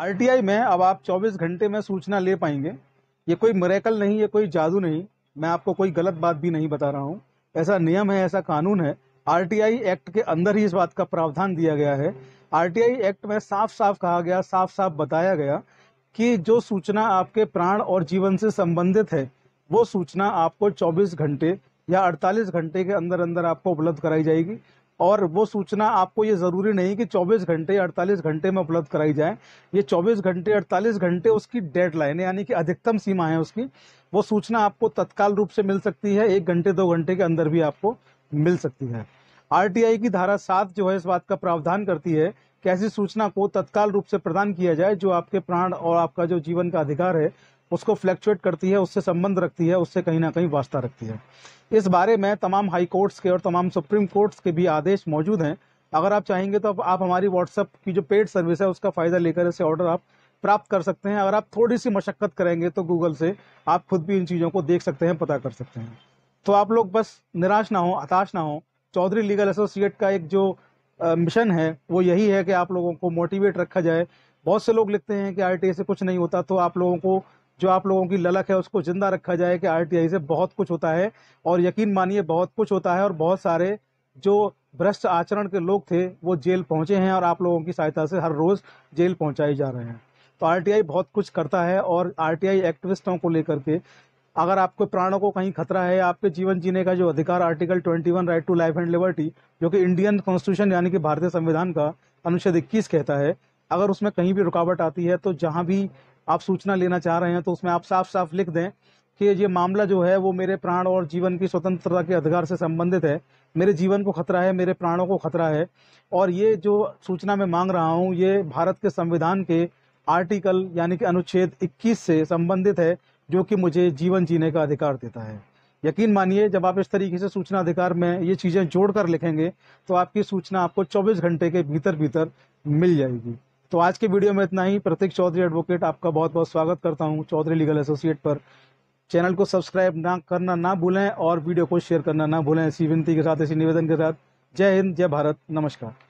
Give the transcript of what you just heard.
RTI में अब आप 24 घंटे में सूचना ले पाएंगे ये कोई मरेकल नहीं ये कोई जादू नहीं मैं आपको कोई गलत बात भी नहीं बता रहा हूँ ऐसा नियम है ऐसा कानून है आरटीआई एक्ट के अंदर ही इस बात का प्रावधान दिया गया है आरटीआई एक्ट में साफ साफ कहा गया साफ साफ बताया गया कि जो सूचना आपके प्राण और जीवन से संबंधित है वो सूचना आपको 24 घंटे या 48 घंटे के अंदर अंदर आपको उपलब्ध कराई जाएगी और वो सूचना आपको ये ज़रूरी नहीं कि 24 घंटे 48 घंटे में उपलब्ध कराई जाए ये 24 घंटे 48 घंटे उसकी डेडलाइन यानी कि अधिकतम सीमा है उसकी वो सूचना आपको तत्काल रूप से मिल सकती है एक घंटे दो घंटे के अंदर भी आपको मिल सकती है आर की धारा सात जो है इस बात का प्रावधान करती है कि ऐसी सूचना को तत्काल रूप से प्रदान किया जाए जो आपके प्राण और आपका जो जीवन का अधिकार है उसको फ्लैक्चुएट करती है उससे संबंध रखती है उससे कहीं ना कहीं वास्ता रखती है इस बारे में तमाम हाई कोर्ट्स के और तमाम सुप्रीम कोर्ट्स के भी आदेश मौजूद हैं अगर आप चाहेंगे तो आप हमारी व्हाट्सअप की जो पेड सर्विस है उसका फ़ायदा लेकर इसे ऑर्डर आप प्राप्त कर सकते हैं अगर आप थोड़ी सी मशक्क़त करेंगे तो गूगल से आप खुद भी इन चीज़ों को देख सकते हैं पता कर सकते हैं तो आप लोग बस निराश ना हो हताश ना हो चौधरी लीगल एसोसिएट का एक जो मिशन है वो यही है कि आप लोगों को मोटिवेट रखा जाए बहुत से लोग लिखते हैं कि आई e से कुछ नहीं होता तो आप लोगों को जो आप लोगों की ललक है उसको जिंदा रखा जाए कि आरटीआई से बहुत कुछ होता है और यकीन मानिए बहुत कुछ होता है और बहुत सारे जो भ्रष्ट आचरण के लोग थे वो जेल पहुंचे हैं और आप लोगों की सहायता से हर रोज़ जेल पहुंचाए जा रहे हैं तो आरटीआई बहुत कुछ करता है और आरटीआई एक्टिविस्टों को लेकर के अगर आपके प्राणों को कहीं खतरा है आपके जीवन जीने का जो अधिकार article 21 right to life and liberty जो कि इंडियन कॉन्स्टिट्यूशन यानी कि भारतीय संविधान का अनुच्छेद 21 कहता है अगर उसमें कहीं भी रुकावट आती है तो जहाँ भी आप सूचना लेना चाह रहे हैं तो उसमें आप साफ साफ लिख दें कि ये मामला जो है वो मेरे प्राण और जीवन की स्वतंत्रता के अधिकार से संबंधित है मेरे जीवन को खतरा है मेरे प्राणों को खतरा है और ये जो सूचना मैं मांग रहा हूँ ये भारत के संविधान के आर्टिकल यानी कि अनुच्छेद 21 से संबंधित है जो कि मुझे जीवन जीने का अधिकार देता है यकीन मानिए जब आप इस तरीके से सूचना अधिकार में ये चीज़ें जोड़कर लिखेंगे तो आपकी सूचना आपको 24 घंटे के भीतर भीतर मिल जाएगी तो आज के वीडियो में इतना ही प्रतीक चौधरी एडवोकेट आपका बहुत बहुत स्वागत करता हूँ चौधरी लीगल एसोसिएट पर चैनल को सब्सक्राइब ना करना ना भूलें और वीडियो को शेयर करना ना भूलें इसी विनती के साथ इसी निवेदन के साथ जय हिंद जय भारत नमस्कार